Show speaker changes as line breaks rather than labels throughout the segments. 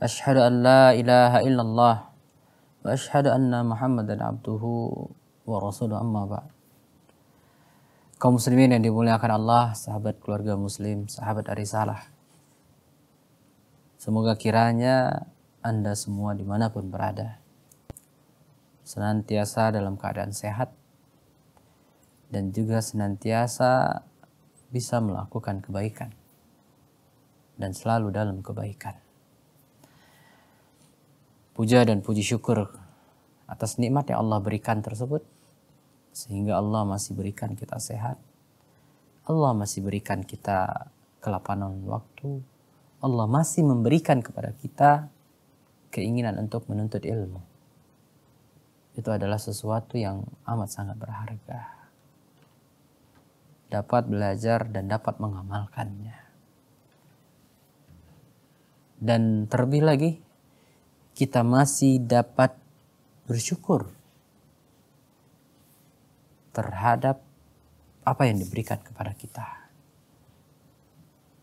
أشهد أن لا إله إلا الله وأشهد أن محمدا عبده ورسوله أما بعد kaum muslimin yang dimuliakan Allah, sahabat keluarga muslim, sahabat arisalah. Semoga kiranya Anda semua dimanapun berada, senantiasa dalam keadaan sehat, dan juga senantiasa bisa melakukan kebaikan, dan selalu dalam kebaikan puja dan puji syukur atas nikmat yang Allah berikan tersebut sehingga Allah masih berikan kita sehat Allah masih berikan kita kelapangan waktu Allah masih memberikan kepada kita keinginan untuk menuntut ilmu itu adalah sesuatu yang amat sangat berharga dapat belajar dan dapat mengamalkannya dan terlebih lagi kita masih dapat bersyukur terhadap apa yang diberikan kepada kita.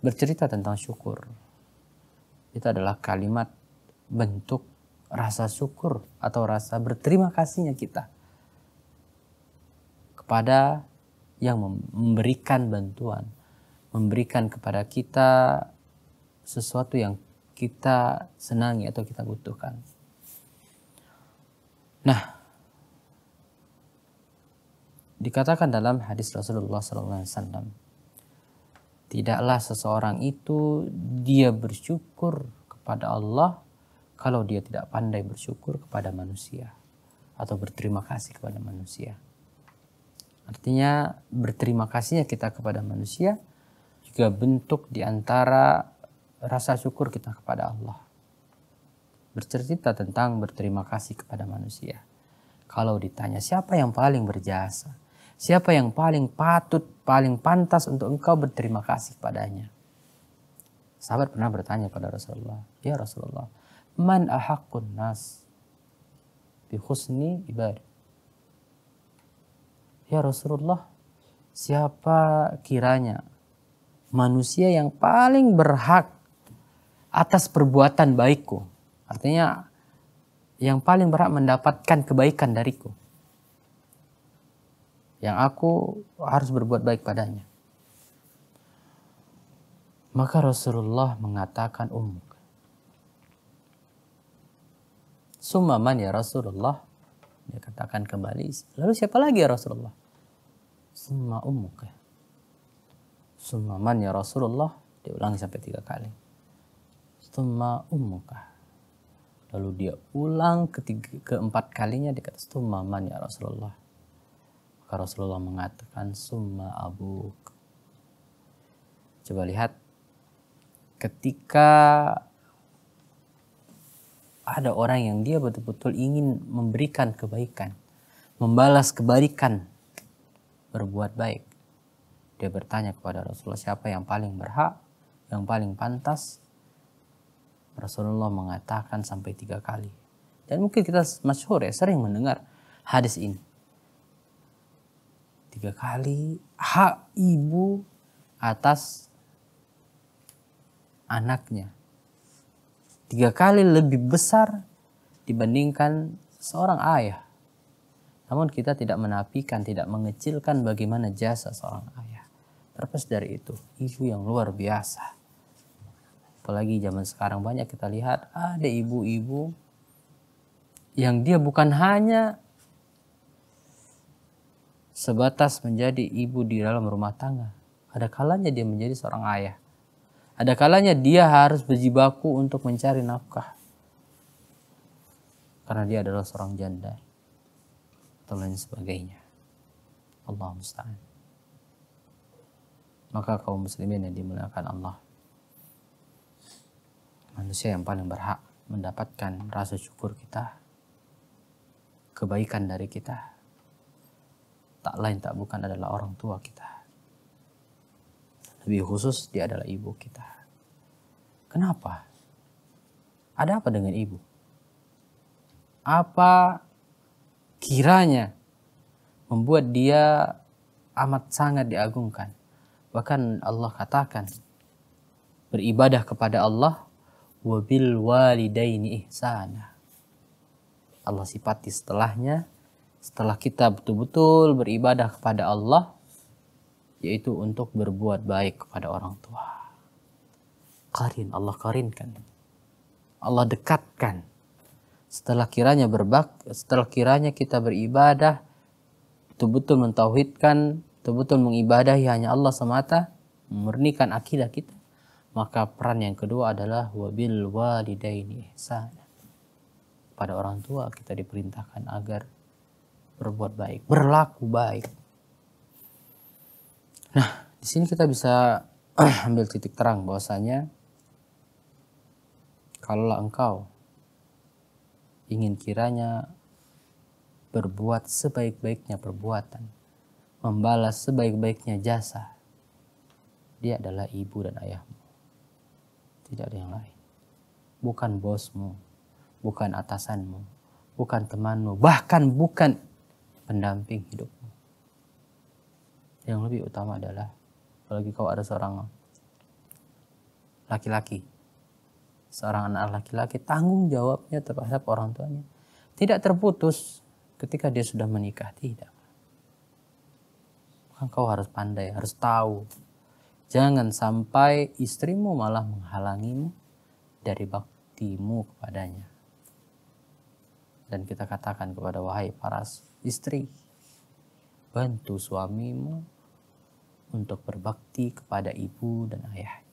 Bercerita tentang syukur itu adalah kalimat bentuk rasa syukur atau rasa berterima kasihnya kita kepada yang memberikan bantuan, memberikan kepada kita sesuatu yang kita senangi atau kita butuhkan. Nah, dikatakan dalam hadis Rasulullah SAW, tidaklah seseorang itu dia bersyukur kepada Allah kalau dia tidak pandai bersyukur kepada manusia atau berterima kasih kepada manusia. Artinya berterima kasihnya kita kepada manusia juga bentuk diantara antara rasa syukur kita kepada Allah. Bercerita tentang berterima kasih kepada manusia. Kalau ditanya siapa yang paling berjasa, siapa yang paling patut, paling pantas untuk engkau berterima kasih padanya. Sahabat pernah bertanya pada Rasulullah, Ya Rasulullah, Man ahakun nas bi husni ibad. Ya Rasulullah, siapa kiranya manusia yang paling berhak atas perbuatan baikku. Artinya yang paling berhak mendapatkan kebaikan dariku. Yang aku harus berbuat baik padanya. Maka Rasulullah mengatakan umum, Summa man ya Rasulullah? Dia katakan kembali. Lalu siapa lagi ya Rasulullah? Summa Summa man ya Rasulullah? Dia ulangi sampai tiga kali stumma ummuka. Lalu dia ulang ketiga, keempat kalinya dia kata stumma man ya Rasulullah. Maka Rasulullah mengatakan summa abuk. Coba lihat ketika ada orang yang dia betul-betul ingin memberikan kebaikan, membalas kebaikan, berbuat baik. Dia bertanya kepada Rasulullah siapa yang paling berhak, yang paling pantas Rasulullah mengatakan sampai tiga kali. Dan mungkin kita masyhur ya sering mendengar hadis ini. Tiga kali hak ibu atas anaknya. Tiga kali lebih besar dibandingkan seorang ayah. Namun kita tidak menapikan tidak mengecilkan bagaimana jasa seorang ayah. Terlepas dari itu, ibu yang luar biasa apalagi zaman sekarang banyak kita lihat ada ibu-ibu yang dia bukan hanya sebatas menjadi ibu di dalam rumah tangga. Ada kalanya dia menjadi seorang ayah. Ada kalanya dia harus berjibaku untuk mencari nafkah. Karena dia adalah seorang janda. Atau lain sebagainya. Allah musta'an. Maka kaum muslimin yang dimuliakan Allah manusia yang paling berhak mendapatkan rasa syukur kita, kebaikan dari kita. Tak lain tak bukan adalah orang tua kita. Lebih khusus dia adalah ibu kita. Kenapa? Ada apa dengan ibu? Apa kiranya membuat dia amat sangat diagungkan? Bahkan Allah katakan, beribadah kepada Allah wabil walidaini ihsana. Allah sifati setelahnya setelah kita betul-betul beribadah kepada Allah yaitu untuk berbuat baik kepada orang tua. Karin Allah karinkan. Allah dekatkan. Setelah kiranya berbak setelah kiranya kita beribadah betul-betul mentauhidkan, betul-betul mengibadahi hanya Allah semata, memurnikan akidah kita. Maka peran yang kedua adalah wabil walidaini ihsana. Pada orang tua kita diperintahkan agar berbuat baik, berlaku baik. Nah, di sini kita bisa ambil titik terang bahwasanya kalaulah engkau ingin kiranya berbuat sebaik-baiknya perbuatan, membalas sebaik-baiknya jasa, dia adalah ibu dan ayahmu tidak ada yang lain. Bukan bosmu, bukan atasanmu, bukan temanmu, bahkan bukan pendamping hidupmu. Yang lebih utama adalah apalagi kau ada seorang laki-laki, seorang anak laki-laki tanggung jawabnya terhadap orang tuanya tidak terputus ketika dia sudah menikah tidak. Kan kau harus pandai, harus tahu Jangan sampai istrimu malah menghalangimu dari baktimu kepadanya. Dan kita katakan kepada wahai para istri, bantu suamimu untuk berbakti kepada ibu dan ayahnya.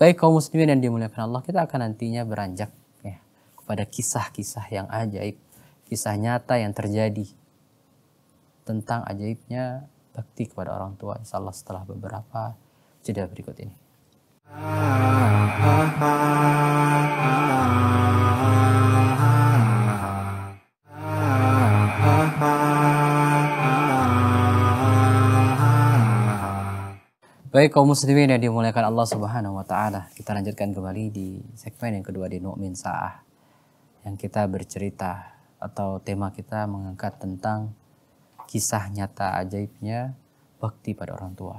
Baik kaum muslimin yang dimuliakan Allah, kita akan nantinya beranjak ya, kepada kisah-kisah yang ajaib, kisah nyata yang terjadi tentang ajaibnya bakti kepada orang tua insyaallah setelah beberapa jeda berikut ini. Baik kaum muslimin yang dimuliakan Allah Subhanahu wa taala, kita lanjutkan kembali di segmen yang kedua di Nu'min Sa'ah yang kita bercerita atau tema kita mengangkat tentang kisah nyata ajaibnya bakti pada orang tua.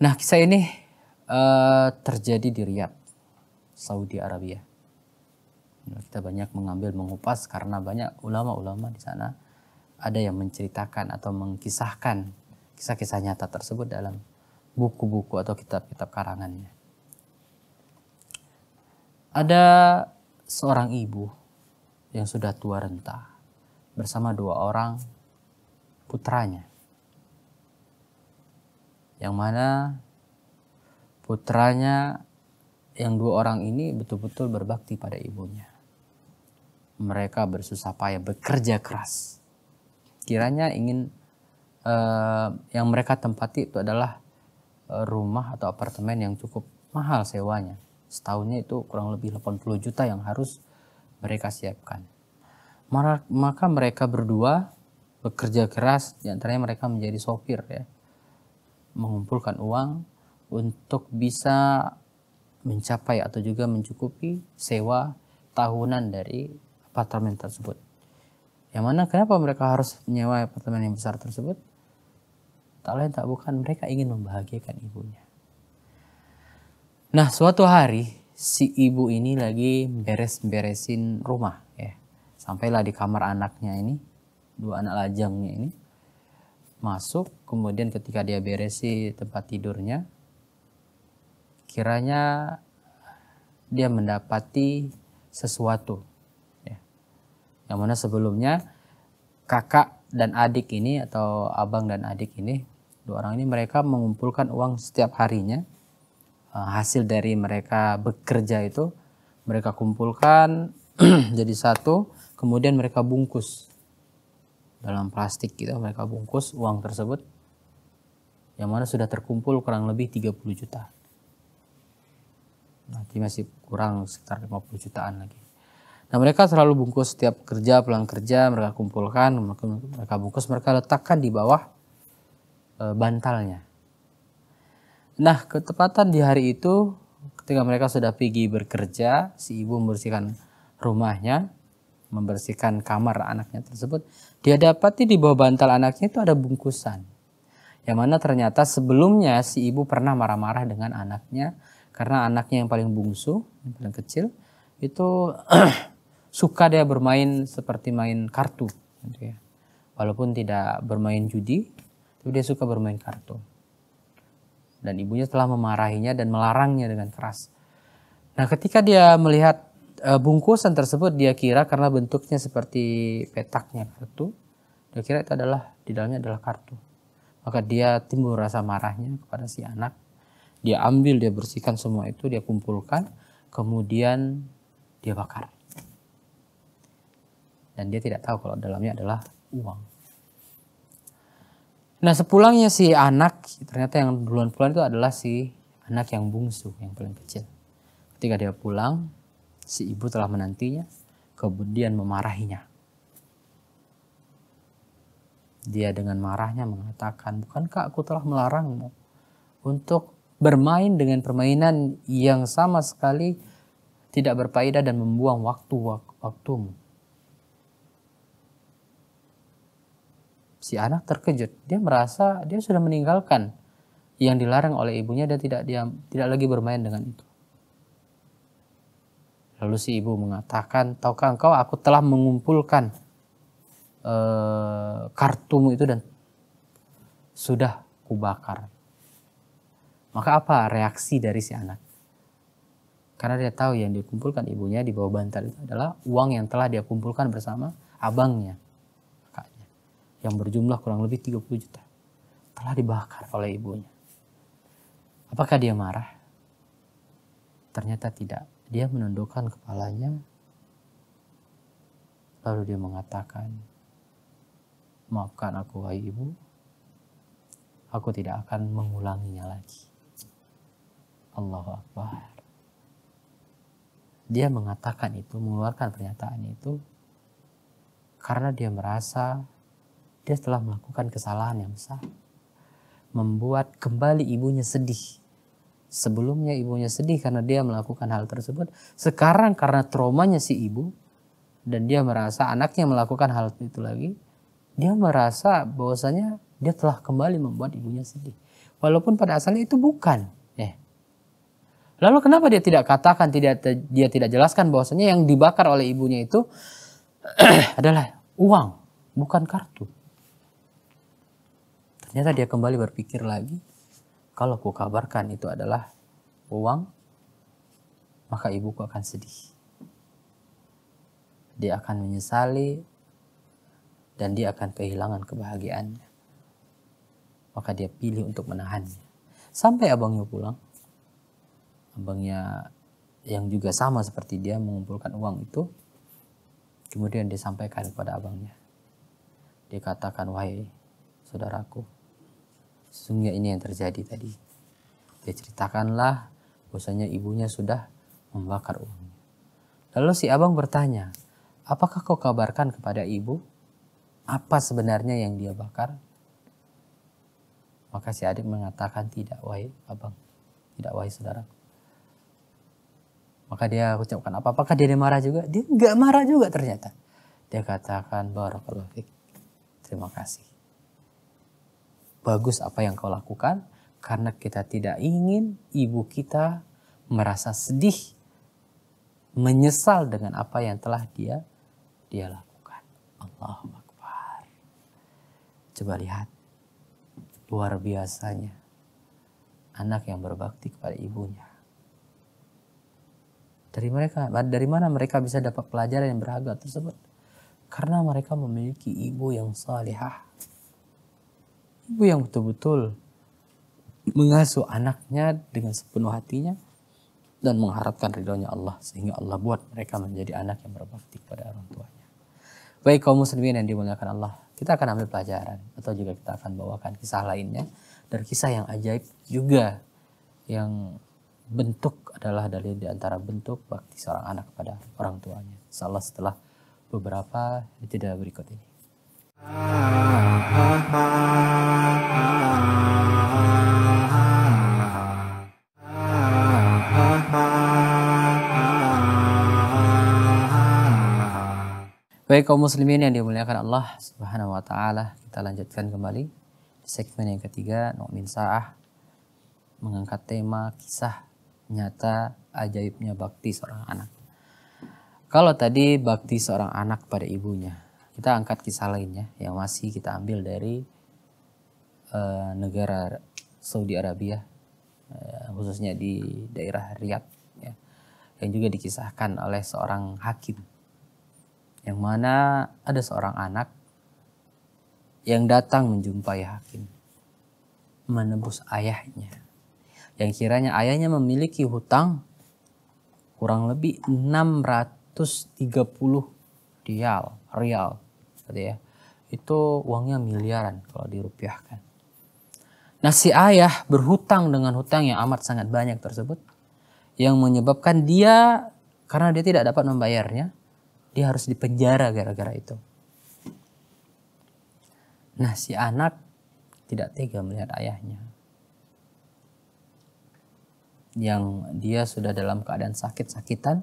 Nah kisah ini uh, terjadi di Riyadh, Saudi Arabia. Nah, kita banyak mengambil mengupas karena banyak ulama-ulama di sana ada yang menceritakan atau mengkisahkan kisah-kisah nyata tersebut dalam buku-buku atau kitab-kitab karangannya. Ada seorang ibu yang sudah tua renta bersama dua orang putranya. Yang mana putranya yang dua orang ini betul-betul berbakti pada ibunya. Mereka bersusah payah, bekerja keras. Kiranya ingin eh, yang mereka tempati itu adalah eh, rumah atau apartemen yang cukup mahal sewanya. Setahunnya itu kurang lebih 80 juta yang harus mereka siapkan maka mereka berdua bekerja keras diantaranya mereka menjadi sopir ya mengumpulkan uang untuk bisa mencapai atau juga mencukupi sewa tahunan dari apartemen tersebut yang mana kenapa mereka harus menyewa apartemen yang besar tersebut tak lain tak bukan mereka ingin membahagiakan ibunya nah suatu hari si ibu ini lagi beres-beresin rumah Sampailah di kamar anaknya ini, dua anak lajangnya ini. Masuk, kemudian ketika dia beresi tempat tidurnya, kiranya dia mendapati sesuatu. Ya. Yang mana sebelumnya kakak dan adik ini atau abang dan adik ini, dua orang ini mereka mengumpulkan uang setiap harinya. Eh, hasil dari mereka bekerja itu mereka kumpulkan jadi satu Kemudian mereka bungkus dalam plastik gitu mereka bungkus uang tersebut yang mana sudah terkumpul kurang lebih 30 juta. Nanti masih kurang sekitar 50 jutaan lagi. Nah mereka selalu bungkus setiap kerja pulang kerja mereka kumpulkan mereka bungkus mereka letakkan di bawah e, bantalnya. Nah ketepatan di hari itu ketika mereka sudah pergi bekerja si ibu membersihkan rumahnya membersihkan kamar anaknya tersebut, dia dapati di bawah bantal anaknya itu ada bungkusan. Yang mana ternyata sebelumnya si ibu pernah marah-marah dengan anaknya karena anaknya yang paling bungsu, yang paling kecil, itu suka dia bermain seperti main kartu, gitu ya. walaupun tidak bermain judi, tapi dia suka bermain kartu. Dan ibunya telah memarahinya dan melarangnya dengan keras. Nah, ketika dia melihat uh, bungkusan tersebut dia kira karena bentuknya seperti petaknya kartu, dia kira itu adalah di dalamnya adalah kartu. Maka dia timbul rasa marahnya kepada si anak. Dia ambil, dia bersihkan semua itu, dia kumpulkan, kemudian dia bakar. Dan dia tidak tahu kalau dalamnya adalah uang. Nah sepulangnya si anak, ternyata yang duluan pulang itu adalah si anak yang bungsu, yang paling kecil. Ketika dia pulang, Si ibu telah menantinya, kemudian memarahinya. Dia dengan marahnya mengatakan, bukankah aku telah melarangmu untuk bermain dengan permainan yang sama sekali tidak berfaedah dan membuang waktu waktumu. Si anak terkejut, dia merasa dia sudah meninggalkan yang dilarang oleh ibunya dan tidak dia tidak lagi bermain dengan itu. Lalu si ibu mengatakan, tahukah engkau aku telah mengumpulkan e, kartumu itu dan sudah kubakar. Maka apa reaksi dari si anak? Karena dia tahu yang dikumpulkan ibunya di bawah bantal itu adalah uang yang telah dia kumpulkan bersama abangnya, kakaknya, yang berjumlah kurang lebih 30 juta. Telah dibakar oleh ibunya. Apakah dia marah? Ternyata tidak dia menundukkan kepalanya, lalu dia mengatakan, "Maafkan aku, wahai ibu, aku tidak akan mengulanginya lagi." Allahu Akbar. Dia mengatakan itu, mengeluarkan pernyataan itu karena dia merasa dia telah melakukan kesalahan yang besar. Membuat kembali ibunya sedih Sebelumnya ibunya sedih karena dia melakukan hal tersebut. Sekarang karena traumanya si ibu dan dia merasa anaknya melakukan hal itu lagi, dia merasa bahwasanya dia telah kembali membuat ibunya sedih. Walaupun pada asalnya itu bukan. Eh. Lalu kenapa dia tidak katakan, tidak dia tidak jelaskan bahwasanya yang dibakar oleh ibunya itu adalah uang, bukan kartu. Ternyata dia kembali berpikir lagi, kalau ku kabarkan itu adalah uang, maka ibuku akan sedih. Dia akan menyesali dan dia akan kehilangan kebahagiaannya. Maka dia pilih untuk menahannya. Sampai abangnya pulang, abangnya yang juga sama seperti dia mengumpulkan uang itu, kemudian disampaikan kepada abangnya. Dikatakan, wahai saudaraku, Sesungguhnya ini yang terjadi tadi. Dia ceritakanlah bahwasanya ibunya sudah membakar uangnya. Lalu si abang bertanya, apakah kau kabarkan kepada ibu apa sebenarnya yang dia bakar? Maka si adik mengatakan tidak wahai abang, tidak wahai saudara. Maka dia ucapkan apa? Apakah dia marah juga? Dia nggak marah juga ternyata. Dia katakan barakallahu Terima kasih bagus apa yang kau lakukan karena kita tidak ingin ibu kita merasa sedih, menyesal dengan apa yang telah dia dia lakukan. Allah Akbar. Coba lihat luar biasanya anak yang berbakti kepada ibunya. Dari mereka dari mana mereka bisa dapat pelajaran yang berharga tersebut? Karena mereka memiliki ibu yang salihah ibu yang betul-betul mengasuh anaknya dengan sepenuh hatinya dan mengharapkan ridhonya Allah sehingga Allah buat mereka menjadi anak yang berbakti kepada orang tuanya. Baik kaum muslimin yang dimuliakan Allah, kita akan ambil pelajaran atau juga kita akan bawakan kisah lainnya dari kisah yang ajaib juga yang bentuk adalah dari antara bentuk bakti seorang anak kepada orang tuanya. Salah setelah beberapa jeda berikut ini. Baik kaum muslimin yang dimuliakan Allah Subhanahu wa taala, kita lanjutkan kembali di segmen yang ketiga Nukmin Sa'ah mengangkat tema kisah nyata ajaibnya bakti seorang anak. Kalau tadi bakti seorang anak pada ibunya, kita angkat kisah lainnya yang masih kita ambil dari uh, negara Saudi Arabia, uh, khususnya di daerah Riyadh, ya, yang juga dikisahkan oleh seorang hakim, yang mana ada seorang anak yang datang menjumpai hakim, menebus ayahnya, yang kiranya ayahnya memiliki hutang kurang lebih 630 rial, rial tadi ya. Itu uangnya miliaran kalau dirupiahkan. Nah si ayah berhutang dengan hutang yang amat sangat banyak tersebut. Yang menyebabkan dia karena dia tidak dapat membayarnya. Dia harus dipenjara gara-gara itu. Nah si anak tidak tega melihat ayahnya. Yang dia sudah dalam keadaan sakit-sakitan.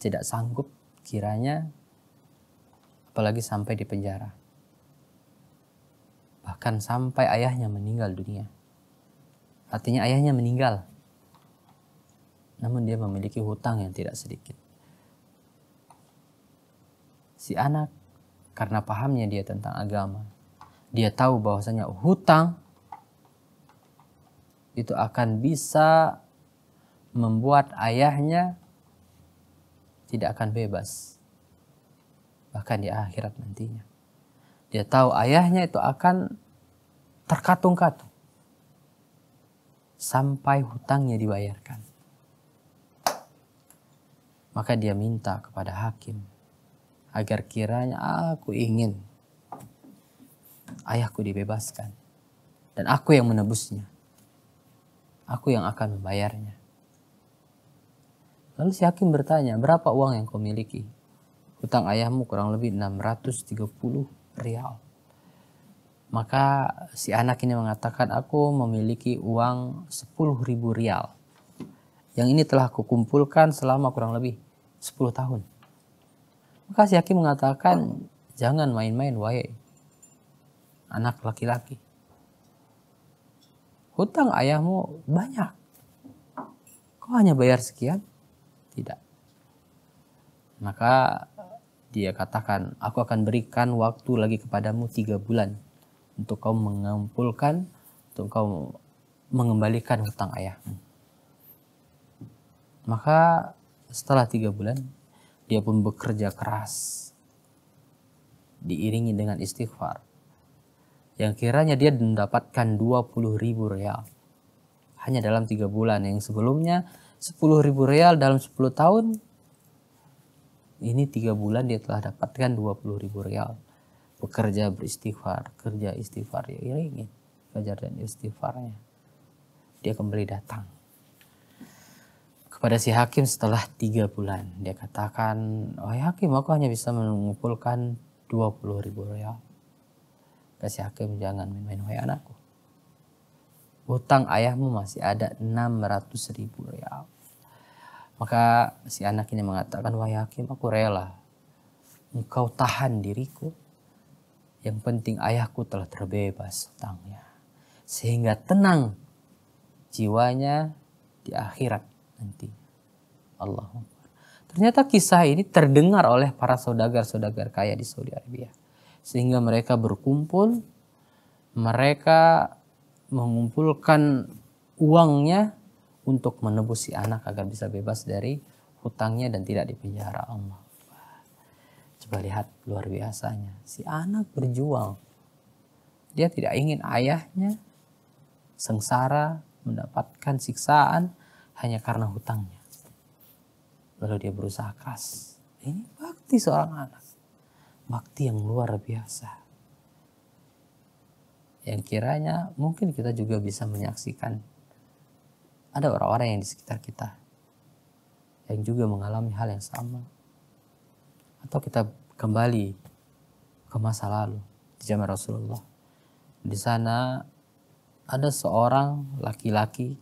Tidak sanggup kiranya apalagi sampai di penjara. Bahkan sampai ayahnya meninggal dunia. Artinya ayahnya meninggal. Namun dia memiliki hutang yang tidak sedikit. Si anak karena pahamnya dia tentang agama, dia tahu bahwasanya hutang itu akan bisa membuat ayahnya tidak akan bebas bahkan di akhirat nantinya. Dia tahu ayahnya itu akan terkatung-katung sampai hutangnya dibayarkan. Maka dia minta kepada hakim agar kiranya aku ingin ayahku dibebaskan dan aku yang menebusnya. Aku yang akan membayarnya. Lalu si hakim bertanya, berapa uang yang kau miliki? utang ayahmu kurang lebih 630 rial. Maka si anak ini mengatakan aku memiliki uang 10 ribu rial. Yang ini telah kukumpulkan selama kurang lebih 10 tahun. Maka si hakim mengatakan jangan main-main wahai anak laki-laki. Hutang ayahmu banyak. Kau hanya bayar sekian? Tidak. Maka dia katakan, aku akan berikan waktu lagi kepadamu tiga bulan untuk kau mengumpulkan, untuk kau mengembalikan hutang ayahmu. Maka setelah tiga bulan, dia pun bekerja keras diiringi dengan istighfar yang kiranya dia mendapatkan 20 ribu real hanya dalam tiga bulan yang sebelumnya 10 ribu real dalam 10 tahun ini tiga bulan dia telah dapatkan dua puluh ribu real bekerja beristighfar kerja istighfar ya ini belajar dan istighfarnya dia kembali datang kepada si hakim setelah tiga bulan dia katakan oh ya hakim aku hanya bisa mengumpulkan dua puluh ribu real kasih hakim jangan main-main wahai anakku hutang ayahmu masih ada enam ratus ribu real maka si anak ini mengatakan, wahai hakim aku rela. Engkau tahan diriku. Yang penting ayahku telah terbebas hutangnya. Sehingga tenang jiwanya di akhirat nanti. Allah. Ternyata kisah ini terdengar oleh para saudagar-saudagar kaya di Saudi Arabia. Sehingga mereka berkumpul, mereka mengumpulkan uangnya untuk menebus si anak agar bisa bebas dari hutangnya dan tidak dipenjara Allah. Coba lihat luar biasanya. Si anak berjuang. Dia tidak ingin ayahnya sengsara, mendapatkan siksaan hanya karena hutangnya. Lalu dia berusaha keras. Ini bakti seorang anak. Bakti yang luar biasa. Yang kiranya mungkin kita juga bisa menyaksikan ada orang-orang yang di sekitar kita yang juga mengalami hal yang sama. Atau kita kembali ke masa lalu di zaman Rasulullah. Di sana ada seorang laki-laki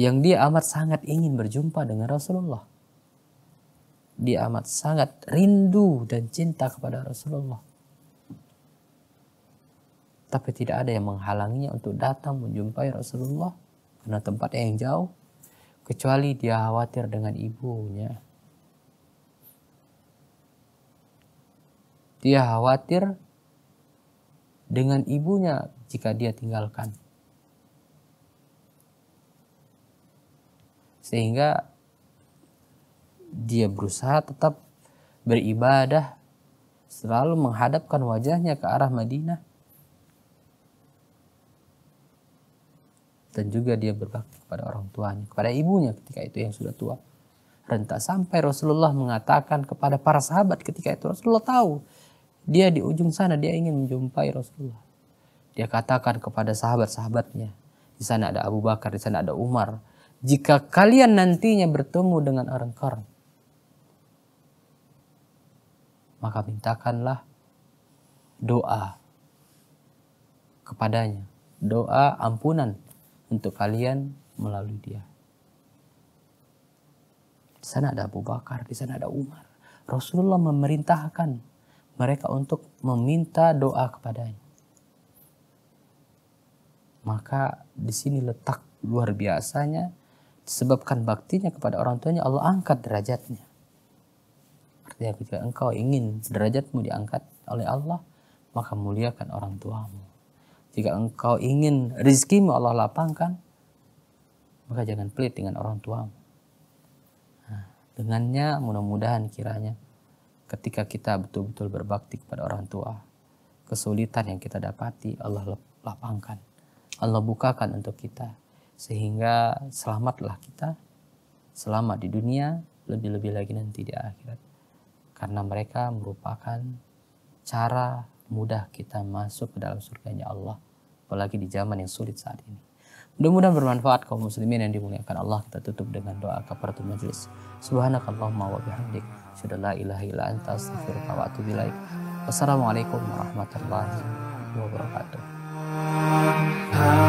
yang dia amat sangat ingin berjumpa dengan Rasulullah. Dia amat sangat rindu dan cinta kepada Rasulullah. Tapi tidak ada yang menghalanginya untuk datang menjumpai Rasulullah karena tempatnya yang jauh, kecuali dia khawatir dengan ibunya. Dia khawatir dengan ibunya jika dia tinggalkan. Sehingga dia berusaha tetap beribadah, selalu menghadapkan wajahnya ke arah Madinah dan juga dia berbakti kepada orang tuanya, kepada ibunya ketika itu yang sudah tua. Rentak sampai Rasulullah mengatakan kepada para sahabat ketika itu Rasulullah tahu dia di ujung sana dia ingin menjumpai Rasulullah. Dia katakan kepada sahabat-sahabatnya, di sana ada Abu Bakar, di sana ada Umar. Jika kalian nantinya bertemu dengan orang Qarn, maka mintakanlah doa kepadanya, doa ampunan untuk kalian melalui dia. Di sana ada Abu Bakar, di sana ada Umar. Rasulullah memerintahkan mereka untuk meminta doa kepadanya. Maka di sini letak luar biasanya disebabkan baktinya kepada orang tuanya Allah angkat derajatnya. Artinya ketika engkau ingin derajatmu diangkat oleh Allah, maka muliakan orang tuamu. Jika engkau ingin rezekimu Allah lapangkan, maka jangan pelit dengan orang tua. Nah, dengannya mudah-mudahan kiranya ketika kita betul-betul berbakti kepada orang tua, kesulitan yang kita dapati Allah lapangkan. Allah bukakan untuk kita sehingga selamatlah kita selamat di dunia lebih-lebih lagi nanti di akhirat karena mereka merupakan cara mudah kita masuk ke dalam surganya Allah apalagi di zaman yang sulit saat ini. Mudah-mudahan bermanfaat kaum muslimin yang dimuliakan Allah. Kita tutup dengan doa kafaratul majlis. Subhanakallahumma wa bihamdik. Syada la ilaha illa anta astaghfiruka wa atubu ilaik. Wassalamualaikum warahmatullahi wabarakatuh.